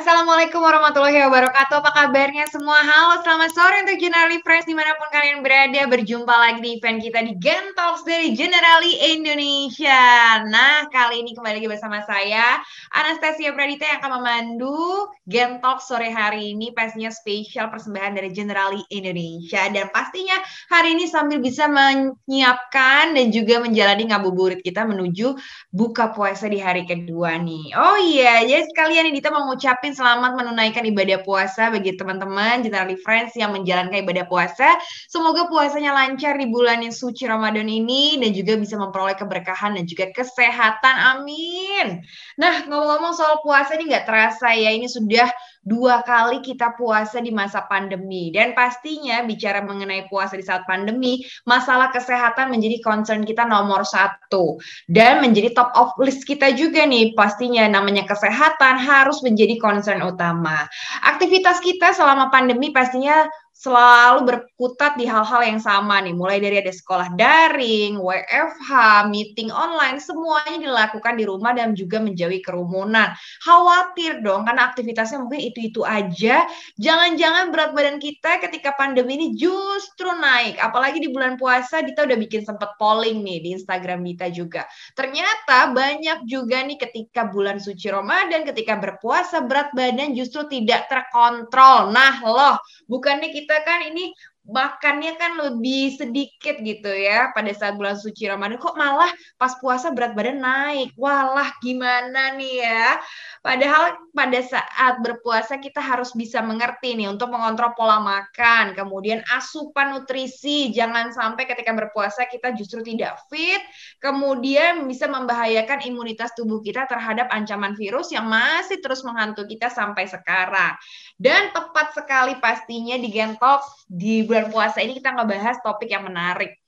Assalamualaikum warahmatullahi wabarakatuh. Apa kabarnya semua? Halo, selamat sore untuk Generali Friends dimanapun kalian berada. Berjumpa lagi di event kita di Gen dari Generali Indonesia. Nah, kali ini kembali lagi bersama saya, Anastasia Pradita yang akan memandu Gen sore hari ini. Pastinya spesial persembahan dari Generali Indonesia. Dan pastinya hari ini sambil bisa menyiapkan dan juga menjalani ngabuburit kita menuju buka puasa di hari kedua nih. Oh iya, jadi sekalian ini kita mengucapkan ucapin selamat menunaikan ibadah puasa bagi teman-teman Generali Friends yang menjalankan ibadah puasa. Semoga puasanya lancar di bulan yang suci Ramadan ini dan juga bisa memperoleh keberkahan dan juga kesehatan. Amin. Nah, ngomong-ngomong soal puasa ini nggak terasa ya, ini sudah dua kali kita puasa di masa pandemi. Dan pastinya bicara mengenai puasa di saat pandemi, masalah kesehatan menjadi concern kita nomor satu. Dan menjadi top of list kita juga nih pastinya namanya kesehatan harus menjadi concern utama. Aktivitas kita selama pandemi pastinya selalu berkutat di hal-hal yang sama nih, mulai dari ada sekolah daring, WFH, meeting online, semuanya dilakukan di rumah dan juga menjauhi kerumunan. Khawatir dong, karena aktivitasnya mungkin itu-itu aja. Jangan-jangan berat badan kita ketika pandemi ini justru naik, apalagi di bulan puasa kita udah bikin sempat polling nih di Instagram kita juga. Ternyata banyak juga nih ketika bulan suci Ramadan, ketika berpuasa berat badan justru tidak terkontrol. Nah loh, bukannya kita kita kan ini makannya kan lebih sedikit gitu ya pada saat bulan suci Ramadan kok malah pas puasa berat badan naik walah gimana nih ya padahal pada saat berpuasa kita harus bisa mengerti nih untuk mengontrol pola makan kemudian asupan nutrisi jangan sampai ketika berpuasa kita justru tidak fit kemudian bisa membahayakan imunitas tubuh kita terhadap ancaman virus yang masih terus menghantui kita sampai sekarang dan tepat sekali pastinya Gentok di bulan puasa ini kita ngebahas topik yang menarik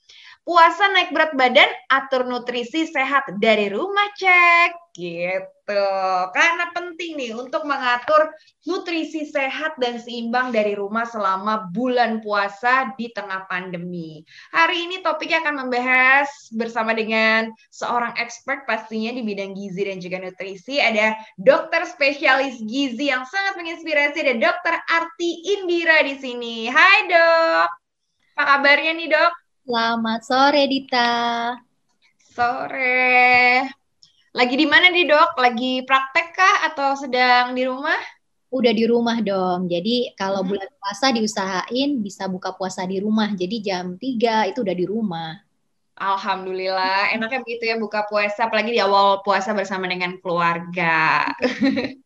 Puasa naik berat badan, atur nutrisi sehat dari rumah cek. Gitu. Karena penting nih untuk mengatur nutrisi sehat dan seimbang dari rumah selama bulan puasa di tengah pandemi. Hari ini topiknya akan membahas bersama dengan seorang expert pastinya di bidang gizi dan juga nutrisi. Ada dokter spesialis gizi yang sangat menginspirasi ada dokter Arti Indira di sini. Hai dok, apa kabarnya nih dok? Selamat sore Dita. Sore. Lagi di mana nih dok? Lagi praktek kah atau sedang di rumah? Udah di rumah dong. Jadi kalau hmm. bulan puasa diusahain bisa buka puasa di rumah. Jadi jam 3 itu udah di rumah. Alhamdulillah, enaknya begitu ya buka puasa, apalagi di awal puasa bersama dengan keluarga.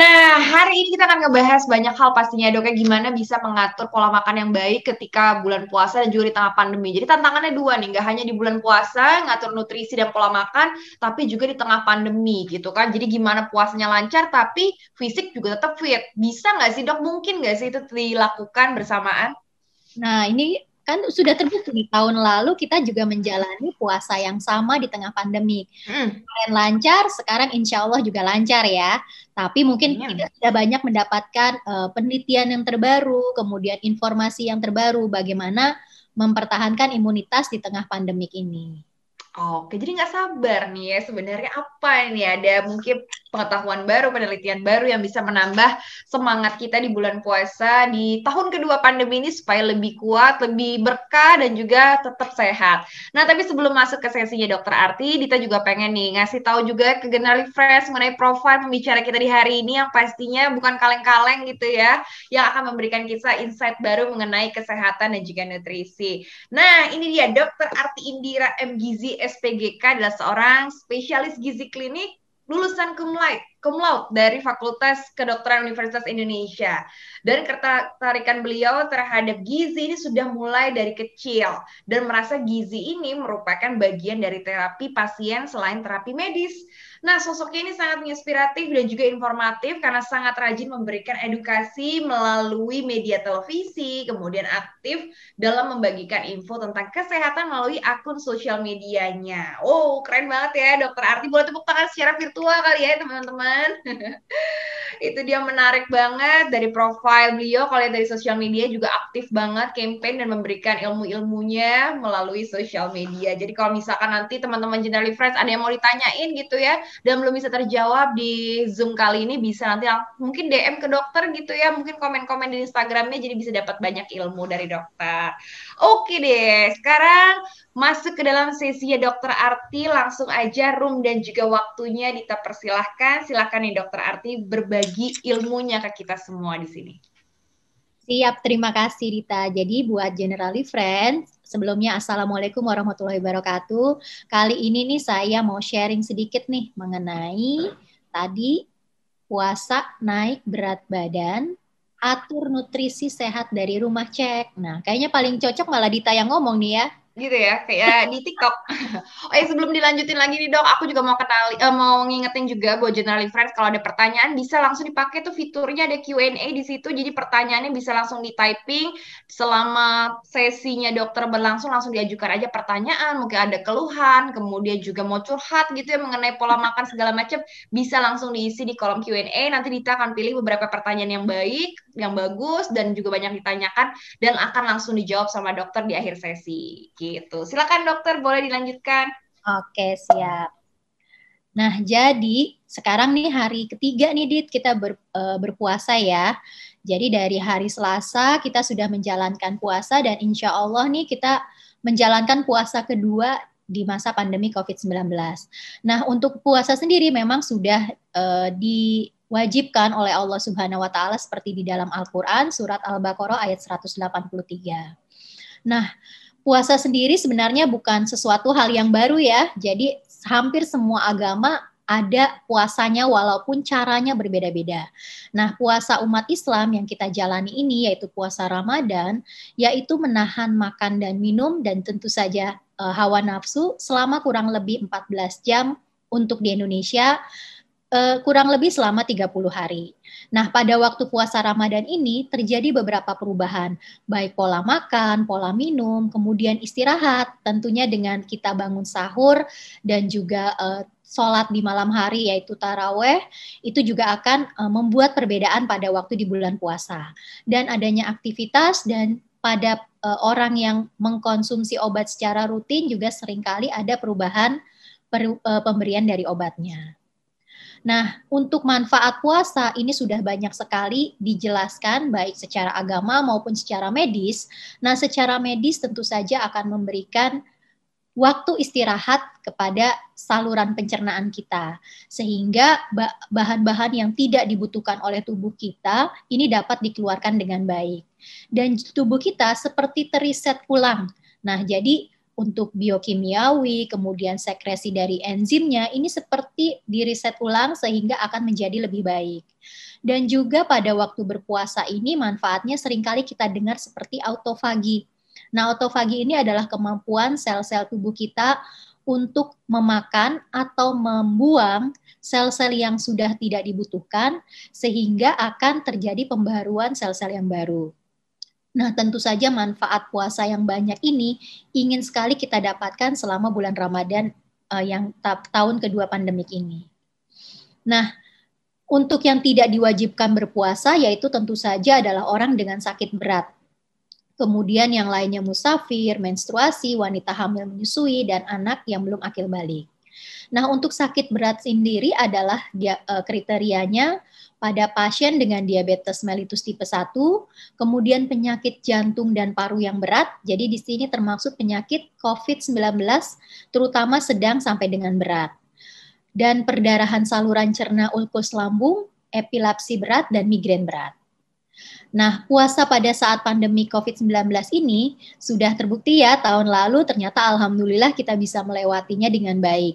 nah, hari ini kita akan ngebahas banyak hal pastinya doknya gimana bisa mengatur pola makan yang baik ketika bulan puasa dan juga di tengah pandemi. Jadi tantangannya dua nih, nggak hanya di bulan puasa ngatur nutrisi dan pola makan, tapi juga di tengah pandemi gitu kan. Jadi gimana puasanya lancar tapi fisik juga tetap fit. Bisa nggak sih dok? Mungkin nggak sih itu dilakukan bersamaan? Nah, ini kan sudah terbukti nih, tahun lalu kita juga menjalani puasa yang sama di tengah pandemi. Hmm. lancar, sekarang insya Allah juga lancar ya. Tapi mungkin hmm. kita sudah banyak mendapatkan uh, penelitian yang terbaru, kemudian informasi yang terbaru bagaimana mempertahankan imunitas di tengah pandemik ini. Oke, jadi nggak sabar nih ya sebenarnya apa ini ada mungkin pengetahuan baru, penelitian baru yang bisa menambah semangat kita di bulan puasa di tahun kedua pandemi ini supaya lebih kuat, lebih berkah dan juga tetap sehat. Nah, tapi sebelum masuk ke sesinya Dokter Arti, Dita juga pengen nih ngasih tahu juga ke Generali Fresh mengenai profil pembicara kita di hari ini yang pastinya bukan kaleng-kaleng gitu ya, yang akan memberikan kita insight baru mengenai kesehatan dan juga nutrisi. Nah, ini dia Dokter Arti Indira M Gizi SPGK adalah seorang spesialis gizi klinik lulusan cum laude, dari Fakultas Kedokteran Universitas Indonesia. Dan ketertarikan beliau terhadap gizi ini sudah mulai dari kecil dan merasa gizi ini merupakan bagian dari terapi pasien selain terapi medis. Nah, sosoknya ini sangat inspiratif dan juga informatif karena sangat rajin memberikan edukasi melalui media televisi, kemudian aktif dalam membagikan info tentang kesehatan melalui akun sosial medianya. oh keren banget ya dokter Arti. Boleh tepuk tangan secara virtual kali ya teman-teman. Itu dia menarik banget dari profil beliau, kalau dari sosial media juga aktif banget campaign dan memberikan ilmu-ilmunya melalui sosial media. Jadi kalau misalkan nanti teman-teman Generali Friends ada yang mau ditanyain gitu ya, dan belum bisa terjawab di Zoom kali ini bisa nanti mungkin DM ke dokter gitu ya, mungkin komen-komen di Instagramnya jadi bisa dapat banyak ilmu dari dokter. Oke deh, sekarang masuk ke dalam sesi ya dokter Arti langsung aja room dan juga waktunya kita persilahkan. Silahkan nih dokter Arti berbagi ilmunya ke kita semua di sini. Siap, terima kasih Rita. Jadi buat Generally Friends, sebelumnya Assalamualaikum warahmatullahi wabarakatuh. Kali ini nih saya mau sharing sedikit nih mengenai tadi puasa naik berat badan, atur nutrisi sehat dari rumah cek. Nah, kayaknya paling cocok malah Dita yang ngomong nih ya gitu ya kayak di TikTok. oh ya sebelum dilanjutin lagi nih dok, aku juga mau kenali uh, mau ngingetin juga buat Generally Friends kalau ada pertanyaan bisa langsung dipakai tuh fiturnya ada Q&A di situ, jadi pertanyaannya bisa langsung di typing selama sesinya dokter berlangsung langsung diajukan aja pertanyaan, mungkin ada keluhan, kemudian juga mau curhat gitu ya mengenai pola makan segala macam bisa langsung diisi di kolom Q&A. Nanti Dita akan pilih beberapa pertanyaan yang baik yang bagus dan juga banyak ditanyakan dan akan langsung dijawab sama dokter di akhir sesi gitu. Silakan dokter boleh dilanjutkan. Oke, siap. Nah, jadi sekarang nih hari ketiga nih Dit kita ber, e, berpuasa ya. Jadi dari hari Selasa kita sudah menjalankan puasa dan insya Allah nih kita menjalankan puasa kedua di masa pandemi COVID-19. Nah, untuk puasa sendiri memang sudah uh, di diwajibkan oleh Allah Subhanahu wa taala seperti di dalam Al-Qur'an surat Al-Baqarah ayat 183. Nah, puasa sendiri sebenarnya bukan sesuatu hal yang baru ya. Jadi hampir semua agama ada puasanya walaupun caranya berbeda-beda. Nah, puasa umat Islam yang kita jalani ini yaitu puasa Ramadan, yaitu menahan makan dan minum dan tentu saja e, hawa nafsu selama kurang lebih 14 jam untuk di Indonesia Eh, kurang lebih selama 30 hari. Nah, pada waktu puasa Ramadan ini terjadi beberapa perubahan, baik pola makan, pola minum, kemudian istirahat, tentunya dengan kita bangun sahur dan juga uh, sholat di malam hari yaitu taraweh itu juga akan uh, membuat perbedaan pada waktu di bulan puasa dan adanya aktivitas dan pada uh, orang yang mengkonsumsi obat secara rutin juga seringkali ada perubahan per, uh, pemberian dari obatnya. Nah, untuk manfaat puasa ini sudah banyak sekali dijelaskan baik secara agama maupun secara medis. Nah, secara medis tentu saja akan memberikan waktu istirahat kepada saluran pencernaan kita sehingga bahan-bahan yang tidak dibutuhkan oleh tubuh kita ini dapat dikeluarkan dengan baik dan tubuh kita seperti teriset ulang. Nah, jadi untuk biokimiawi, kemudian sekresi dari enzimnya, ini seperti diriset ulang sehingga akan menjadi lebih baik. Dan juga pada waktu berpuasa ini manfaatnya seringkali kita dengar seperti autofagi. Nah, autofagi ini adalah kemampuan sel-sel tubuh kita untuk memakan atau membuang sel-sel yang sudah tidak dibutuhkan sehingga akan terjadi pembaruan sel-sel yang baru. Nah, tentu saja manfaat puasa yang banyak ini ingin sekali kita dapatkan selama bulan Ramadan uh, yang ta tahun kedua pandemik ini. Nah, untuk yang tidak diwajibkan berpuasa yaitu tentu saja adalah orang dengan sakit berat. Kemudian yang lainnya musafir, menstruasi, wanita hamil menyusui dan anak yang belum akil balik. Nah, untuk sakit berat sendiri adalah dia, uh, kriterianya pada pasien dengan diabetes mellitus tipe 1, kemudian penyakit jantung dan paru yang berat. Jadi di sini termasuk penyakit COVID-19 terutama sedang sampai dengan berat. Dan perdarahan saluran cerna ulkus lambung, epilepsi berat dan migrain berat. Nah, puasa pada saat pandemi COVID-19 ini sudah terbukti ya tahun lalu ternyata alhamdulillah kita bisa melewatinya dengan baik.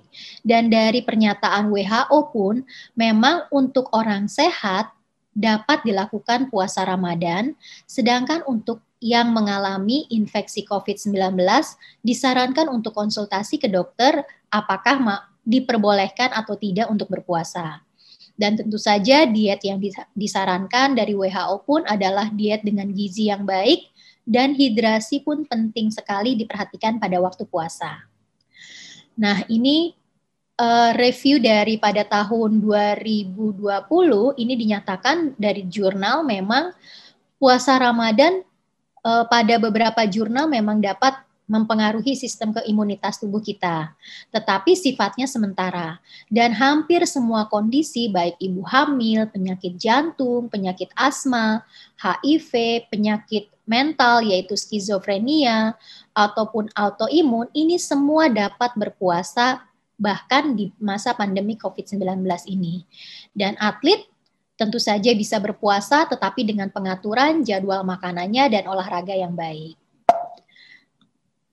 Dan dari pernyataan WHO pun memang untuk orang sehat dapat dilakukan puasa Ramadan, sedangkan untuk yang mengalami infeksi COVID-19 disarankan untuk konsultasi ke dokter apakah diperbolehkan atau tidak untuk berpuasa. Dan tentu saja diet yang disarankan dari WHO pun adalah diet dengan gizi yang baik dan hidrasi pun penting sekali diperhatikan pada waktu puasa. Nah, ini uh, review dari pada tahun 2020 ini dinyatakan dari jurnal memang puasa Ramadan uh, pada beberapa jurnal memang dapat mempengaruhi sistem keimunitas tubuh kita, tetapi sifatnya sementara. Dan hampir semua kondisi baik ibu hamil, penyakit jantung, penyakit asma, HIV, penyakit mental yaitu skizofrenia ataupun autoimun ini semua dapat berpuasa bahkan di masa pandemi COVID-19 ini. Dan atlet tentu saja bisa berpuasa tetapi dengan pengaturan jadwal makanannya dan olahraga yang baik.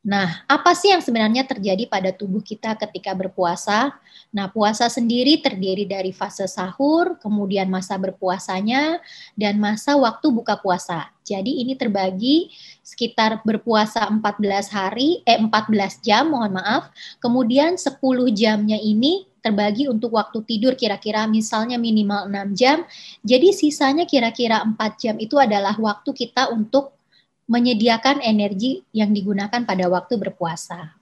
Nah, apa sih yang sebenarnya terjadi pada tubuh kita ketika berpuasa? Nah, puasa sendiri terdiri dari fase sahur, kemudian masa berpuasanya, dan masa waktu buka puasa. Jadi ini terbagi sekitar berpuasa 14 hari, eh 14 jam, mohon maaf. Kemudian 10 jamnya ini terbagi untuk waktu tidur kira-kira misalnya minimal 6 jam. Jadi sisanya kira-kira 4 jam itu adalah waktu kita untuk menyediakan energi yang digunakan pada waktu berpuasa.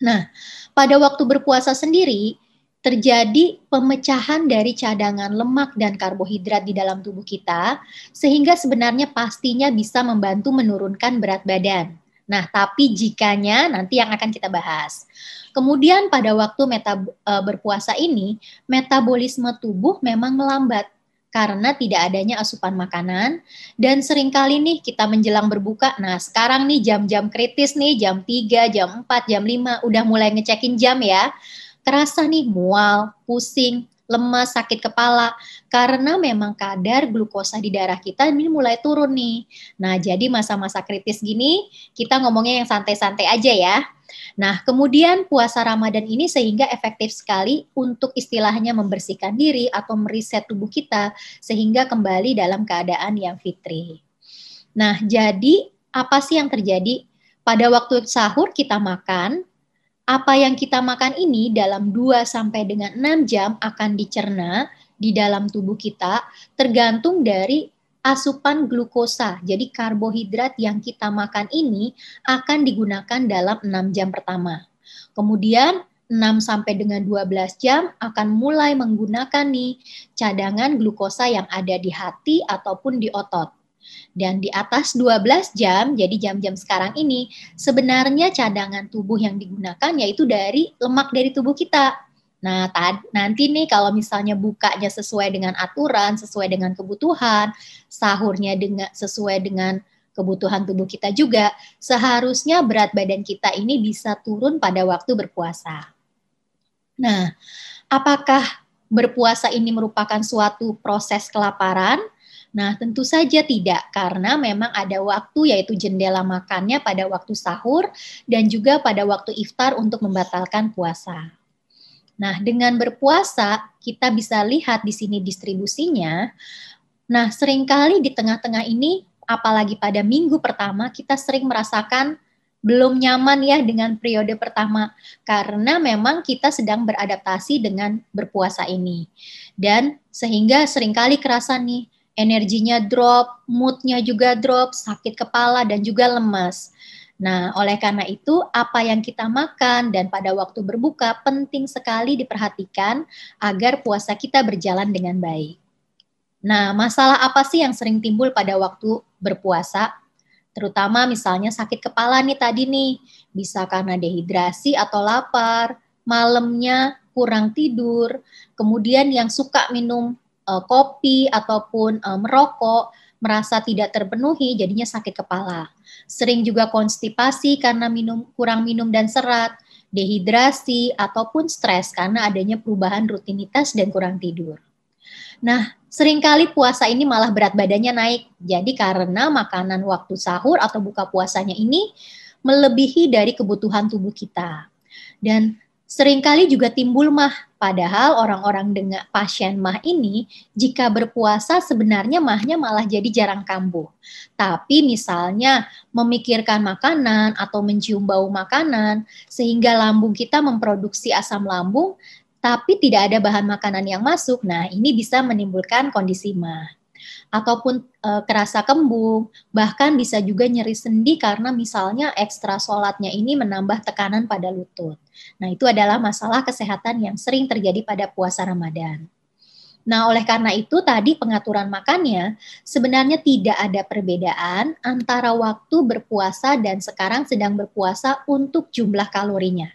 Nah, pada waktu berpuasa sendiri terjadi pemecahan dari cadangan lemak dan karbohidrat di dalam tubuh kita sehingga sebenarnya pastinya bisa membantu menurunkan berat badan. Nah, tapi jikanya nanti yang akan kita bahas. Kemudian pada waktu eh, berpuasa ini, metabolisme tubuh memang melambat karena tidak adanya asupan makanan dan seringkali nih kita menjelang berbuka. Nah, sekarang nih jam-jam kritis nih, jam 3, jam 4, jam 5 udah mulai ngecekin jam ya. Kerasa nih mual, pusing, lemas, sakit kepala karena memang kadar glukosa di darah kita ini mulai turun nih. Nah, jadi masa-masa kritis gini kita ngomongnya yang santai-santai aja ya Nah, kemudian puasa Ramadan ini sehingga efektif sekali untuk istilahnya membersihkan diri atau meriset tubuh kita sehingga kembali dalam keadaan yang fitri. Nah, jadi apa sih yang terjadi? Pada waktu sahur kita makan, apa yang kita makan ini dalam 2 sampai dengan 6 jam akan dicerna di dalam tubuh kita tergantung dari asupan glukosa. Jadi karbohidrat yang kita makan ini akan digunakan dalam 6 jam pertama. Kemudian 6 sampai dengan 12 jam akan mulai menggunakan nih cadangan glukosa yang ada di hati ataupun di otot. Dan di atas 12 jam, jadi jam-jam sekarang ini, sebenarnya cadangan tubuh yang digunakan yaitu dari lemak dari tubuh kita. Nah, nanti nih kalau misalnya bukanya sesuai dengan aturan, sesuai dengan kebutuhan, sahurnya dengan sesuai dengan kebutuhan tubuh kita juga, seharusnya berat badan kita ini bisa turun pada waktu berpuasa. Nah, apakah berpuasa ini merupakan suatu proses kelaparan? Nah, tentu saja tidak, karena memang ada waktu, yaitu jendela makannya pada waktu sahur dan juga pada waktu iftar untuk membatalkan puasa. Nah, dengan berpuasa kita bisa lihat di sini distribusinya. Nah, seringkali di tengah-tengah ini apalagi pada minggu pertama kita sering merasakan belum nyaman ya dengan periode pertama karena memang kita sedang beradaptasi dengan berpuasa ini dan sehingga seringkali kerasa nih energinya drop, moodnya juga drop, sakit kepala dan juga lemas. Nah, oleh karena itu, apa yang kita makan dan pada waktu berbuka penting sekali diperhatikan agar puasa kita berjalan dengan baik. Nah, masalah apa sih yang sering timbul pada waktu berpuasa? Terutama misalnya sakit kepala nih tadi nih, bisa karena dehidrasi atau lapar, malamnya kurang tidur, kemudian yang suka minum e, kopi ataupun e, merokok merasa tidak terpenuhi jadinya sakit kepala sering juga konstipasi karena minum kurang minum dan serat, dehidrasi ataupun stres karena adanya perubahan rutinitas dan kurang tidur. Nah, seringkali puasa ini malah berat badannya naik. Jadi karena makanan waktu sahur atau buka puasanya ini melebihi dari kebutuhan tubuh kita. Dan seringkali juga timbul mah Padahal orang-orang dengan pasien mah ini jika berpuasa sebenarnya mahnya malah jadi jarang kambuh. Tapi misalnya memikirkan makanan atau mencium bau makanan sehingga lambung kita memproduksi asam lambung tapi tidak ada bahan makanan yang masuk. Nah, ini bisa menimbulkan kondisi mah ataupun e, kerasa kembung, bahkan bisa juga nyeri sendi karena misalnya ekstra sholatnya ini menambah tekanan pada lutut. Nah, itu adalah masalah kesehatan yang sering terjadi pada puasa Ramadan. Nah, oleh karena itu tadi pengaturan makannya sebenarnya tidak ada perbedaan antara waktu berpuasa dan sekarang sedang berpuasa untuk jumlah kalorinya.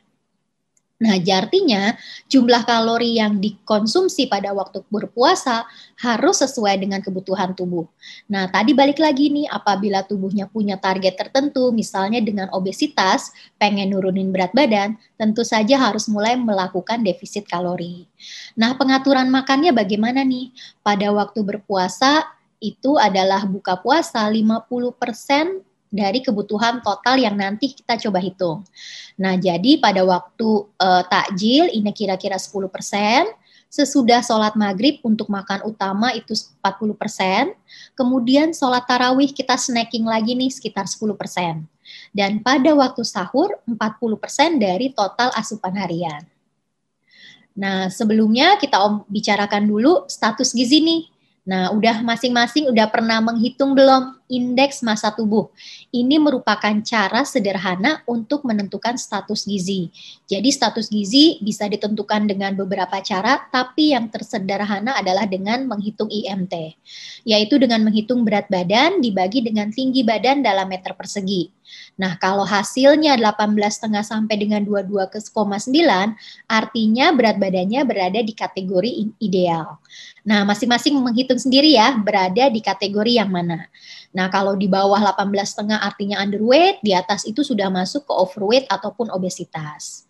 Nah, artinya jumlah kalori yang dikonsumsi pada waktu berpuasa harus sesuai dengan kebutuhan tubuh. Nah, tadi balik lagi nih, apabila tubuhnya punya target tertentu, misalnya dengan obesitas, pengen nurunin berat badan, tentu saja harus mulai melakukan defisit kalori. Nah, pengaturan makannya bagaimana nih? Pada waktu berpuasa, itu adalah buka puasa 50% dari kebutuhan total yang nanti kita coba hitung. Nah, jadi pada waktu uh, takjil ini kira-kira 10%, sesudah sholat maghrib untuk makan utama itu 40%, kemudian sholat tarawih kita snacking lagi nih sekitar 10%. Dan pada waktu sahur 40% dari total asupan harian. Nah, sebelumnya kita om bicarakan dulu status gizi nih. Nah, udah masing-masing udah pernah menghitung belum indeks massa tubuh. Ini merupakan cara sederhana untuk menentukan status gizi. Jadi status gizi bisa ditentukan dengan beberapa cara, tapi yang tersederhana adalah dengan menghitung IMT, yaitu dengan menghitung berat badan dibagi dengan tinggi badan dalam meter persegi. Nah, kalau hasilnya 18,5 sampai dengan 22,9, artinya berat badannya berada di kategori ideal. Nah, masing-masing menghitung sendiri ya, berada di kategori yang mana. Nah, kalau di bawah 18,5 artinya underweight, di atas itu sudah masuk ke overweight ataupun obesitas.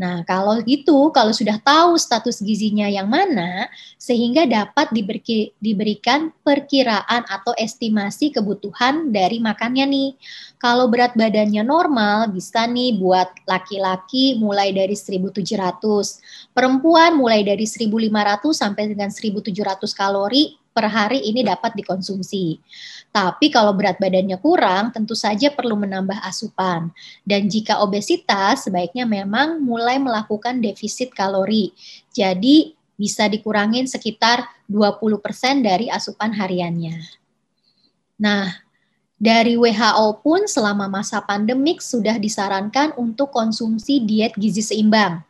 Nah, kalau gitu, kalau sudah tahu status gizinya yang mana, sehingga dapat diberi, diberikan perkiraan atau estimasi kebutuhan dari makannya nih. Kalau berat badannya normal, bisa nih buat laki-laki mulai dari 1.700, perempuan mulai dari 1.500 sampai dengan 1.700 kalori per hari ini dapat dikonsumsi. Tapi kalau berat badannya kurang, tentu saja perlu menambah asupan. Dan jika obesitas, sebaiknya memang mulai melakukan defisit kalori. Jadi bisa dikurangin sekitar 20% dari asupan hariannya. Nah, dari WHO pun selama masa pandemik sudah disarankan untuk konsumsi diet gizi seimbang.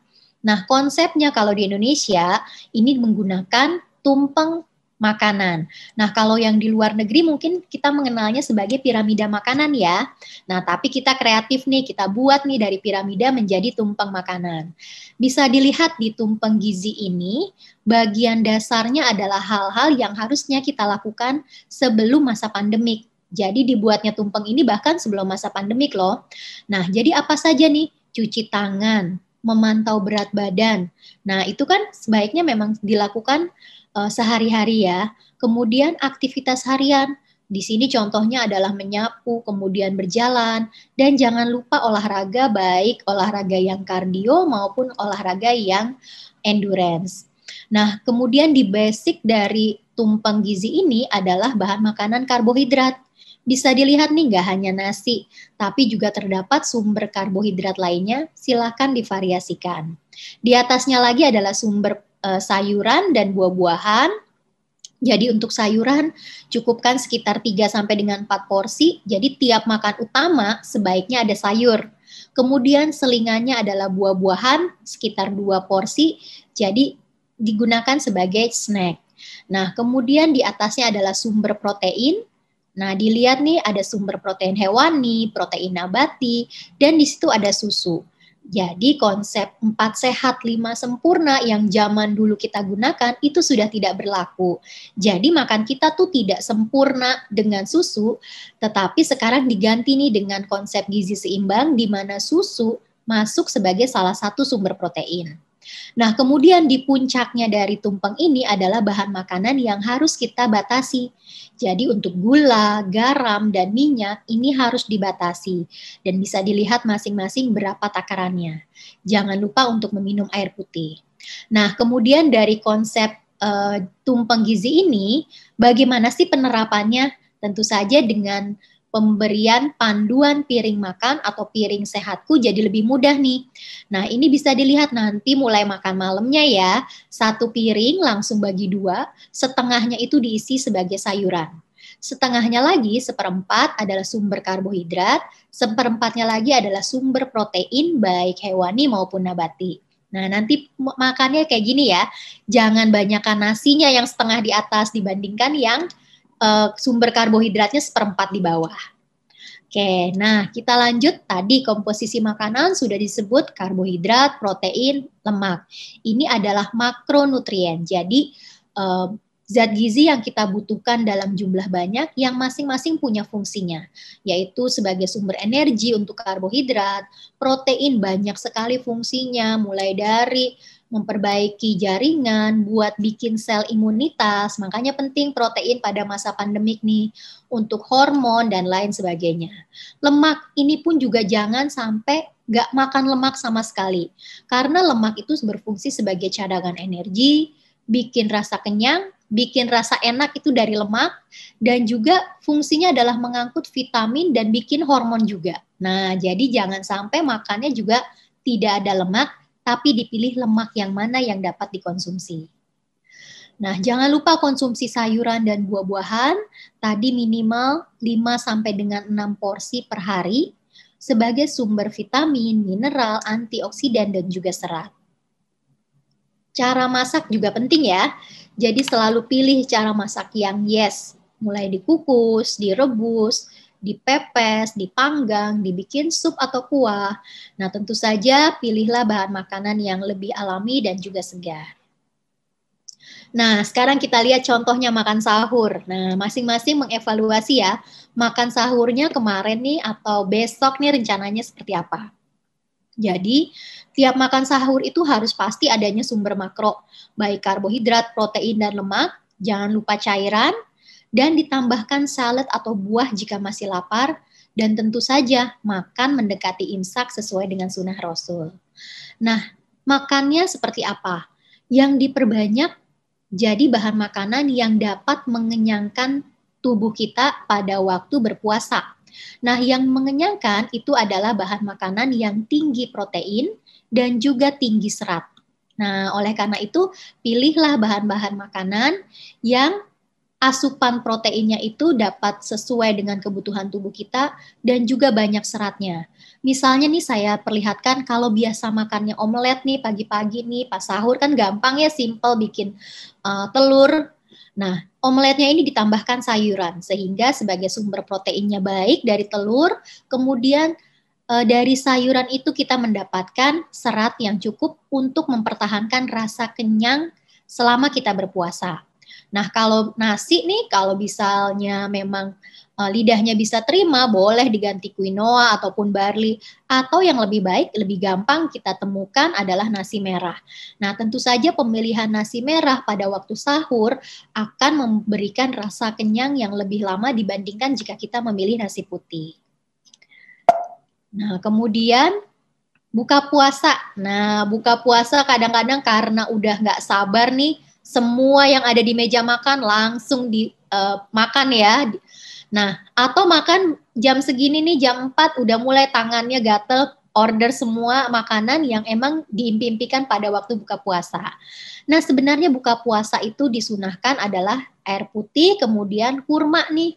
Nah, konsepnya kalau di Indonesia ini menggunakan tumpeng makanan. Nah, kalau yang di luar negeri mungkin kita mengenalnya sebagai piramida makanan ya. Nah, tapi kita kreatif nih, kita buat nih dari piramida menjadi tumpeng makanan. Bisa dilihat di tumpeng gizi ini, bagian dasarnya adalah hal-hal yang harusnya kita lakukan sebelum masa pandemik. Jadi dibuatnya tumpeng ini bahkan sebelum masa pandemik loh. Nah, jadi apa saja nih? Cuci tangan, memantau berat badan. Nah, itu kan sebaiknya memang dilakukan uh, sehari-hari ya. Kemudian aktivitas harian. Di sini contohnya adalah menyapu, kemudian berjalan, dan jangan lupa olahraga baik olahraga yang kardio maupun olahraga yang endurance. Nah, kemudian di basic dari tumpeng gizi ini adalah bahan makanan karbohidrat. Bisa dilihat nih nggak hanya nasi, tapi juga terdapat sumber karbohidrat lainnya, silakan divariasikan. Di atasnya lagi adalah sumber uh, sayuran dan buah-buahan. Jadi untuk sayuran cukupkan sekitar 3 sampai dengan 4 porsi. Jadi tiap makan utama sebaiknya ada sayur. Kemudian selingannya adalah buah-buahan sekitar 2 porsi. Jadi digunakan sebagai snack. Nah, kemudian di atasnya adalah sumber protein. Nah, dilihat nih ada sumber protein hewani, protein nabati, dan di situ ada susu. Jadi konsep empat sehat lima sempurna yang zaman dulu kita gunakan itu sudah tidak berlaku. Jadi makan kita tuh tidak sempurna dengan susu, tetapi sekarang diganti nih dengan konsep gizi seimbang di mana susu masuk sebagai salah satu sumber protein. Nah, kemudian di puncaknya dari tumpeng ini adalah bahan makanan yang harus kita batasi. Jadi untuk gula, garam, dan minyak ini harus dibatasi dan bisa dilihat masing-masing berapa takarannya. Jangan lupa untuk meminum air putih. Nah, kemudian dari konsep uh, tumpeng gizi ini, bagaimana sih penerapannya? Tentu saja dengan pemberian panduan piring makan atau piring sehatku jadi lebih mudah nih. Nah ini bisa dilihat nanti mulai makan malamnya ya, satu piring langsung bagi dua, setengahnya itu diisi sebagai sayuran. Setengahnya lagi, seperempat adalah sumber karbohidrat, seperempatnya lagi adalah sumber protein baik hewani maupun nabati. Nah, nanti makannya kayak gini ya. Jangan banyakkan nasinya yang setengah di atas dibandingkan yang uh, sumber karbohidratnya seperempat di bawah. Oke, nah kita lanjut. Tadi komposisi makanan sudah disebut karbohidrat, protein, lemak. Ini adalah makronutrien. Jadi uh, zat gizi yang kita butuhkan dalam jumlah banyak yang masing-masing punya fungsinya, yaitu sebagai sumber energi untuk karbohidrat, protein banyak sekali fungsinya, mulai dari memperbaiki jaringan, buat bikin sel imunitas. Makanya penting protein pada masa pandemik nih untuk hormon dan lain sebagainya. Lemak ini pun juga jangan sampai nggak makan lemak sama sekali. Karena lemak itu berfungsi sebagai cadangan energi, bikin rasa kenyang, bikin rasa enak itu dari lemak dan juga fungsinya adalah mengangkut vitamin dan bikin hormon juga. Nah, jadi jangan sampai makannya juga tidak ada lemak tapi dipilih lemak yang mana yang dapat dikonsumsi. Nah, jangan lupa konsumsi sayuran dan buah-buahan, tadi minimal 5 sampai dengan 6 porsi per hari sebagai sumber vitamin, mineral, antioksidan dan juga serat. Cara masak juga penting ya. Jadi selalu pilih cara masak yang yes, mulai dikukus, direbus, dipepes, dipanggang, dibikin sup atau kuah. Nah, tentu saja pilihlah bahan makanan yang lebih alami dan juga segar. Nah, sekarang kita lihat contohnya makan sahur. Nah, masing-masing mengevaluasi ya, makan sahurnya kemarin nih atau besok nih rencananya seperti apa. Jadi, tiap makan sahur itu harus pasti adanya sumber makro, baik karbohidrat, protein, dan lemak. Jangan lupa cairan, dan ditambahkan salad atau buah jika masih lapar, dan tentu saja makan mendekati imsak sesuai dengan sunnah Rasul. Nah, makannya seperti apa? Yang diperbanyak jadi bahan makanan yang dapat mengenyangkan tubuh kita pada waktu berpuasa. Nah, yang mengenyangkan itu adalah bahan makanan yang tinggi protein dan juga tinggi serat. Nah, oleh karena itu, pilihlah bahan-bahan makanan yang asupan proteinnya itu dapat sesuai dengan kebutuhan tubuh kita dan juga banyak seratnya. Misalnya nih saya perlihatkan kalau biasa makannya omelet nih pagi-pagi nih pas sahur kan gampang ya simple bikin uh, telur. Nah, omeletnya ini ditambahkan sayuran sehingga sebagai sumber proteinnya baik dari telur, kemudian eh, dari sayuran itu kita mendapatkan serat yang cukup untuk mempertahankan rasa kenyang selama kita berpuasa. Nah, kalau nasi nih kalau misalnya memang eh, lidahnya bisa terima, boleh diganti quinoa ataupun barley. Atau yang lebih baik, lebih gampang kita temukan adalah nasi merah. Nah, tentu saja pemilihan nasi merah pada waktu sahur akan memberikan rasa kenyang yang lebih lama dibandingkan jika kita memilih nasi putih. Nah, kemudian buka puasa. Nah, buka puasa kadang-kadang karena udah nggak sabar nih semua yang ada di meja makan langsung dimakan eh, uh, ya. Nah, atau makan jam segini nih jam 4 udah mulai tangannya gatel order semua makanan yang emang diimpimpikan pada waktu buka puasa. Nah, sebenarnya buka puasa itu disunahkan adalah air putih, kemudian kurma nih.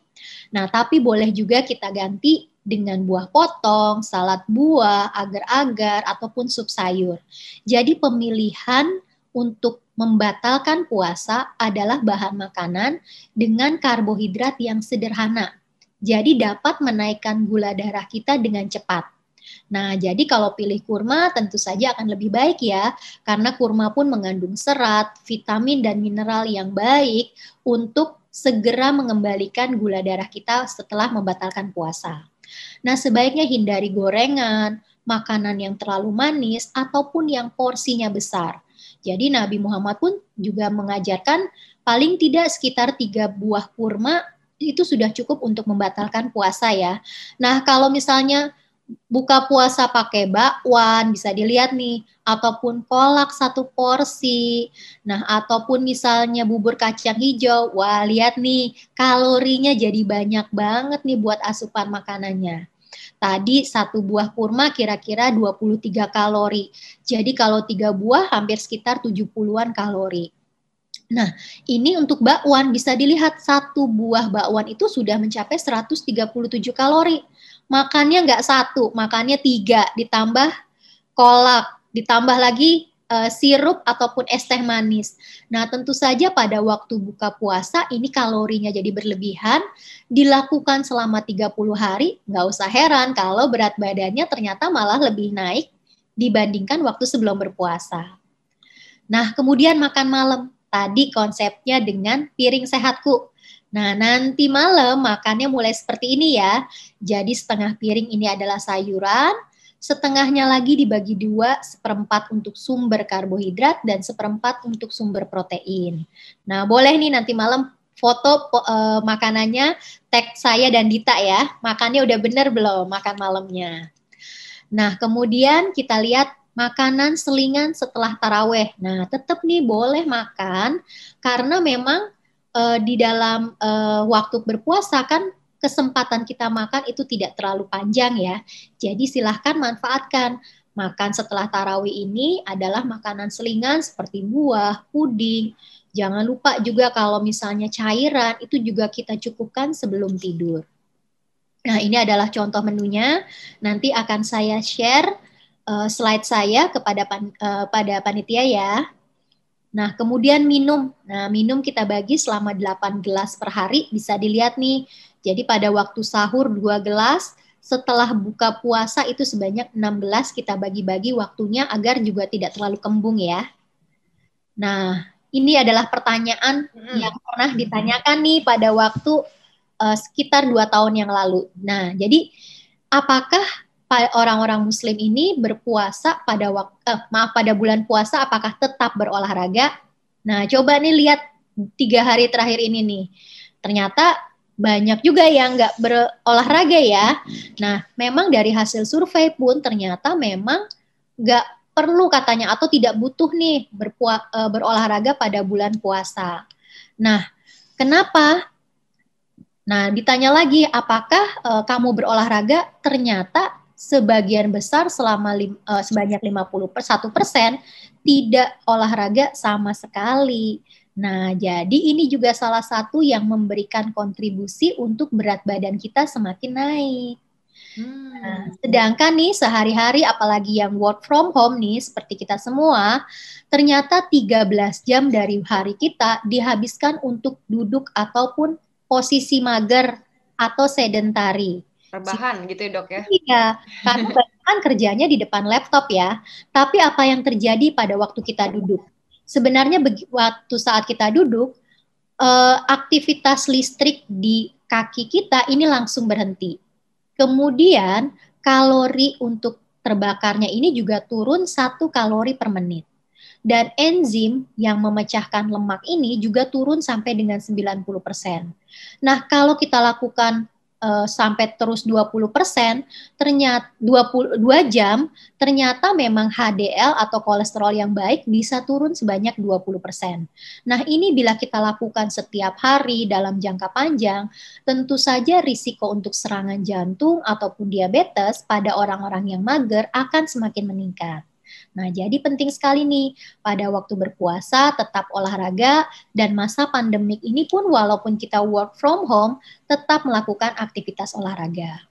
Nah, tapi boleh juga kita ganti dengan buah potong, salad buah, agar-agar, ataupun sup sayur. Jadi pemilihan untuk membatalkan puasa adalah bahan makanan dengan karbohidrat yang sederhana. Jadi dapat menaikkan gula darah kita dengan cepat. Nah, jadi kalau pilih kurma tentu saja akan lebih baik ya, karena kurma pun mengandung serat, vitamin dan mineral yang baik untuk segera mengembalikan gula darah kita setelah membatalkan puasa. Nah, sebaiknya hindari gorengan, makanan yang terlalu manis ataupun yang porsinya besar jadi Nabi Muhammad pun juga mengajarkan paling tidak sekitar tiga buah kurma itu sudah cukup untuk membatalkan puasa ya. Nah kalau misalnya buka puasa pakai bakwan bisa dilihat nih ataupun kolak satu porsi. Nah, ataupun misalnya bubur kacang hijau. Wah, lihat nih kalorinya jadi banyak banget nih buat asupan makanannya. Tadi satu buah kurma kira-kira 23 kalori. Jadi kalau tiga buah hampir sekitar 70-an kalori. Nah, ini untuk bakwan bisa dilihat satu buah bakwan itu sudah mencapai 137 kalori. Makannya nggak satu, makannya tiga, ditambah kolak, ditambah lagi uh, sirup ataupun es teh manis. Nah, tentu saja pada waktu buka puasa ini kalorinya jadi berlebihan, dilakukan selama 30 hari, nggak usah heran kalau berat badannya ternyata malah lebih naik dibandingkan waktu sebelum berpuasa. Nah, kemudian makan malam. Tadi konsepnya dengan piring sehatku. Nah, nanti malam makannya mulai seperti ini ya. Jadi setengah piring ini adalah sayuran, setengahnya lagi dibagi dua, seperempat untuk sumber karbohidrat dan seperempat untuk sumber protein. Nah, boleh nih nanti malam foto uh, makanannya, tag saya dan Dita ya. Makannya udah bener belum makan malamnya? Nah, kemudian kita lihat makanan selingan setelah taraweh. Nah, tetap nih boleh makan karena memang uh, di dalam uh, waktu berpuasa kan kesempatan kita makan itu tidak terlalu panjang ya. Jadi silahkan manfaatkan. Makan setelah tarawih ini adalah makanan selingan seperti buah, puding. Jangan lupa juga kalau misalnya cairan itu juga kita cukupkan sebelum tidur. Nah, ini adalah contoh menunya. Nanti akan saya share uh, slide saya kepada pan, uh, pada panitia ya. Nah, kemudian minum. Nah, minum kita bagi selama 8 gelas per hari. Bisa dilihat nih jadi pada waktu sahur dua gelas, setelah buka puasa itu sebanyak 16 kita bagi-bagi waktunya agar juga tidak terlalu kembung ya. Nah, ini adalah pertanyaan hmm. yang pernah ditanyakan nih pada waktu uh, sekitar dua tahun yang lalu. Nah, jadi apakah orang-orang Muslim ini berpuasa pada waktu eh, maaf pada bulan puasa apakah tetap berolahraga? Nah, coba nih lihat tiga hari terakhir ini nih. Ternyata banyak juga yang nggak berolahraga ya. Hmm. Nah, memang dari hasil survei pun ternyata memang nggak perlu katanya atau tidak butuh nih berpua, e, berolahraga pada bulan puasa. Nah, kenapa? Nah, ditanya lagi apakah e, kamu berolahraga? Ternyata sebagian besar selama lim, e, sebanyak 51% tidak olahraga sama sekali. Nah, jadi ini juga salah satu yang memberikan kontribusi untuk berat badan kita semakin naik. Hmm. Nah, sedangkan nih sehari-hari apalagi yang work from home nih seperti kita semua, ternyata 13 jam dari hari kita dihabiskan untuk duduk ataupun posisi mager atau sedentari. Rebahan gitu ya, Dok ya. Iya, karena kan kerjanya di depan laptop ya. Tapi apa yang terjadi pada waktu kita duduk? sebenarnya waktu saat kita duduk uh, aktivitas listrik di kaki kita ini langsung berhenti. Kemudian kalori untuk terbakarnya ini juga turun satu kalori per menit. Dan enzim yang memecahkan lemak ini juga turun sampai dengan 90%. Nah, kalau kita lakukan uh, sampai terus 20%, ternyata 22 jam ternyata memang HDL atau kolesterol yang baik bisa turun sebanyak 20%. Nah, ini bila kita lakukan setiap hari dalam jangka panjang, tentu saja risiko untuk serangan jantung ataupun diabetes pada orang-orang yang mager akan semakin meningkat. Nah, jadi penting sekali nih pada waktu berpuasa tetap olahraga dan masa pandemik ini pun walaupun kita work from home tetap melakukan aktivitas olahraga.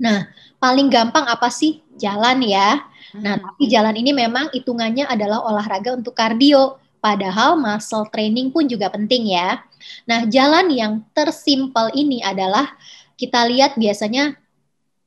Nah, paling gampang apa sih? Jalan ya. Nah, hmm. tapi jalan ini memang hitungannya adalah olahraga untuk kardio. Padahal muscle training pun juga penting ya. Nah, jalan yang tersimpel ini adalah kita lihat biasanya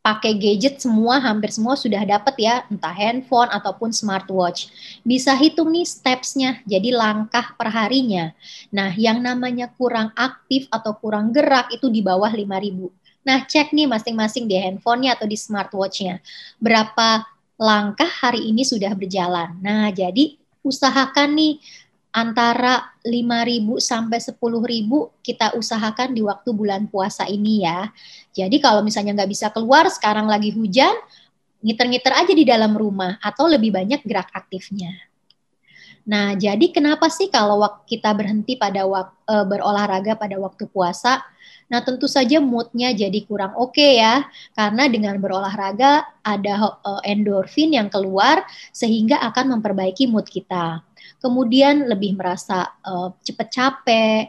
pakai gadget semua hampir semua sudah dapat ya entah handphone ataupun smartwatch bisa hitung nih stepsnya jadi langkah perharinya nah yang namanya kurang aktif atau kurang gerak itu di bawah 5000 nah cek nih masing-masing di handphonenya atau di smartwatchnya berapa langkah hari ini sudah berjalan nah jadi usahakan nih antara 5.000 sampai 10.000 kita usahakan di waktu bulan puasa ini ya. Jadi kalau misalnya nggak bisa keluar, sekarang lagi hujan, ngiter-ngiter aja di dalam rumah atau lebih banyak gerak aktifnya. Nah, jadi kenapa sih kalau kita berhenti pada wak, e, berolahraga pada waktu puasa? Nah, tentu saja moodnya jadi kurang oke okay ya, karena dengan berolahraga ada e, endorfin yang keluar sehingga akan memperbaiki mood kita kemudian lebih merasa uh, eh, cepat capek,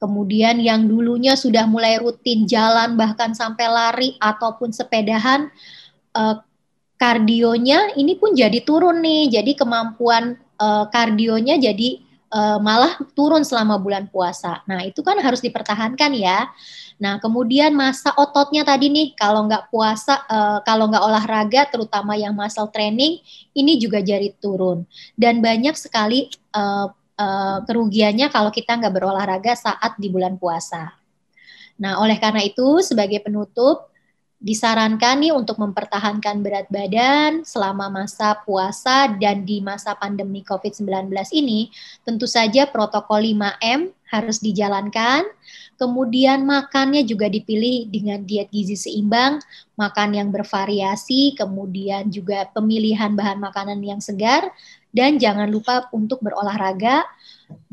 kemudian yang dulunya sudah mulai rutin jalan bahkan sampai lari ataupun sepedahan uh, kardionya ini pun jadi turun nih jadi kemampuan uh, kardionya jadi uh, malah turun selama bulan puasa. Nah, itu kan harus dipertahankan ya. Nah, kemudian masa ototnya tadi nih, kalau nggak puasa, uh, kalau nggak olahraga, terutama yang muscle training, ini juga jadi turun. Dan banyak sekali uh, uh, kerugiannya kalau kita nggak berolahraga saat di bulan puasa. Nah, oleh karena itu, sebagai penutup, disarankan nih untuk mempertahankan berat badan selama masa puasa dan di masa pandemi COVID-19 ini, tentu saja protokol 5M harus dijalankan. Kemudian makannya juga dipilih dengan diet gizi seimbang, makan yang bervariasi, kemudian juga pemilihan bahan makanan yang segar, dan jangan lupa untuk berolahraga,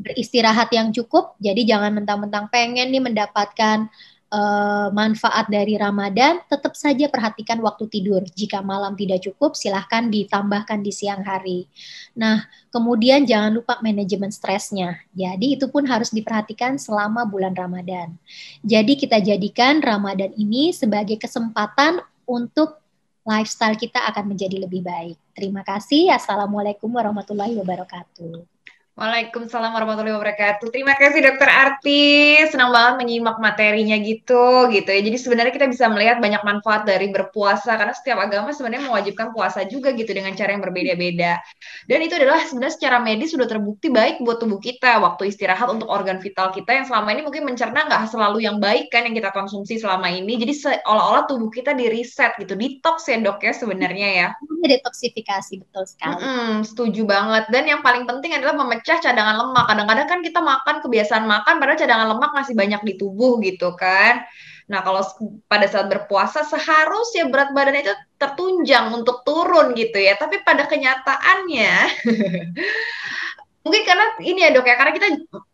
beristirahat yang cukup. Jadi jangan mentang-mentang pengen nih mendapatkan Eh, manfaat dari Ramadan, tetap saja perhatikan waktu tidur. Jika malam tidak cukup, silahkan ditambahkan di siang hari. Nah, kemudian jangan lupa manajemen stresnya. Jadi, itu pun harus diperhatikan selama bulan Ramadan. Jadi, kita jadikan Ramadan ini sebagai kesempatan untuk lifestyle kita akan menjadi lebih baik. Terima kasih. Assalamualaikum warahmatullahi wabarakatuh. Waalaikumsalam warahmatullahi wabarakatuh. Terima kasih dokter Arti, senang banget menyimak materinya gitu, gitu ya. Jadi sebenarnya kita bisa melihat banyak manfaat dari berpuasa karena setiap agama sebenarnya mewajibkan puasa juga gitu dengan cara yang berbeda-beda. Dan itu adalah sebenarnya secara medis sudah terbukti baik buat tubuh kita waktu istirahat untuk organ vital kita yang selama ini mungkin mencerna nggak selalu yang baik kan yang kita konsumsi selama ini. Jadi seolah-olah tubuh kita di reset gitu, detox ya dok ya sebenarnya ya. Detoksifikasi betul sekali. Mm -hmm, setuju banget. Dan yang paling penting adalah memecah pecah cadangan lemak. Kadang-kadang kan kita makan kebiasaan makan padahal cadangan lemak masih banyak di tubuh gitu kan. Nah, kalau pada saat berpuasa seharusnya berat badan itu tertunjang untuk turun gitu ya. Tapi pada kenyataannya mungkin karena ini ya dok ya karena kita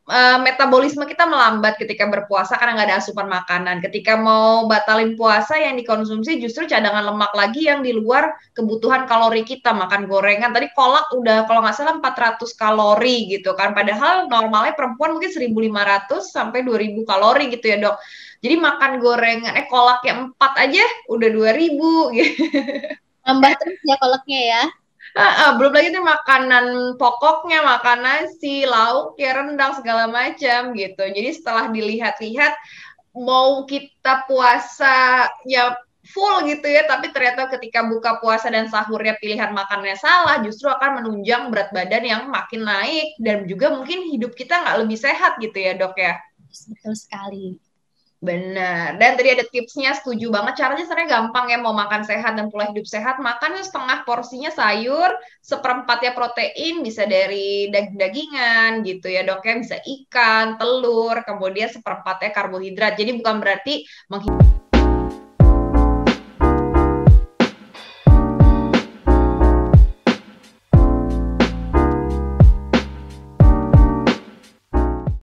uh, metabolisme kita melambat ketika berpuasa karena nggak ada asupan makanan ketika mau batalin puasa yang dikonsumsi justru cadangan lemak lagi yang di luar kebutuhan kalori kita makan gorengan tadi kolak udah kalau nggak salah 400 kalori gitu kan padahal normalnya perempuan mungkin 1500 sampai 2000 kalori gitu ya dok jadi makan gorengan eh kolaknya 4 aja udah 2000 gitu. Tambah terus ya kolaknya ya uh, belum lagi nih makanan pokoknya, makanan nasi, lauk, ya rendang segala macam gitu. Jadi setelah dilihat-lihat mau kita puasa ya full gitu ya, tapi ternyata ketika buka puasa dan sahurnya pilihan makannya salah, justru akan menunjang berat badan yang makin naik dan juga mungkin hidup kita nggak lebih sehat gitu ya dok ya. Betul sekali. Benar. Dan tadi ada tipsnya, setuju banget. Caranya sebenarnya gampang ya, mau makan sehat dan pola hidup sehat, makan setengah porsinya sayur, seperempatnya protein, bisa dari daging-dagingan gitu ya dok ya, bisa ikan, telur, kemudian seperempatnya karbohidrat. Jadi bukan berarti menghidupkan.